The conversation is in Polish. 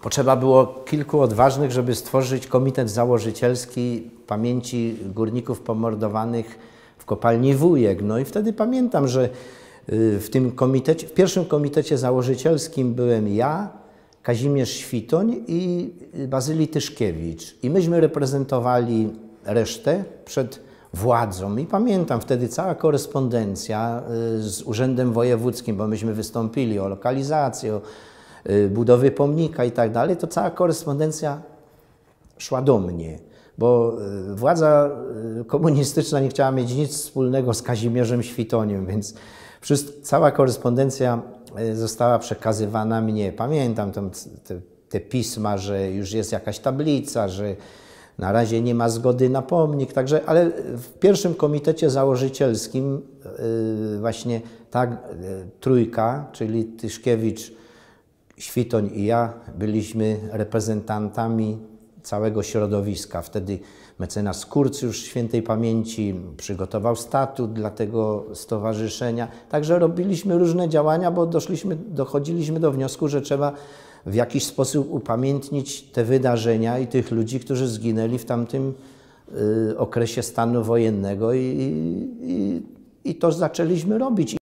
Potrzeba było kilku odważnych, żeby stworzyć komitet założycielski pamięci górników pomordowanych w kopalni Wujek. No i wtedy pamiętam, że y, w tym komitecie, w pierwszym komitecie założycielskim byłem ja, Kazimierz Świtoń i Bazyli Tyszkiewicz. I myśmy reprezentowali resztę przed władzą. I pamiętam wtedy cała korespondencja y, z Urzędem Wojewódzkim, bo myśmy wystąpili o lokalizację, o Y, budowy pomnika i tak dalej, to cała korespondencja szła do mnie, bo y, władza y, komunistyczna nie chciała mieć nic wspólnego z Kazimierzem Świtoniem, więc cała korespondencja została przekazywana mnie. Pamiętam tam te, te pisma, że już jest jakaś tablica, że na razie nie ma zgody na pomnik, także, ale w pierwszym komitecie założycielskim yy, właśnie ta yy, trójka, czyli Tyszkiewicz, Świtoń i ja byliśmy reprezentantami całego środowiska. Wtedy mecenas Kurc już świętej pamięci przygotował statut dla tego stowarzyszenia. Także robiliśmy różne działania, bo doszliśmy, dochodziliśmy do wniosku, że trzeba w jakiś sposób upamiętnić te wydarzenia i tych ludzi, którzy zginęli w tamtym y, okresie stanu wojennego i, i, i to zaczęliśmy robić.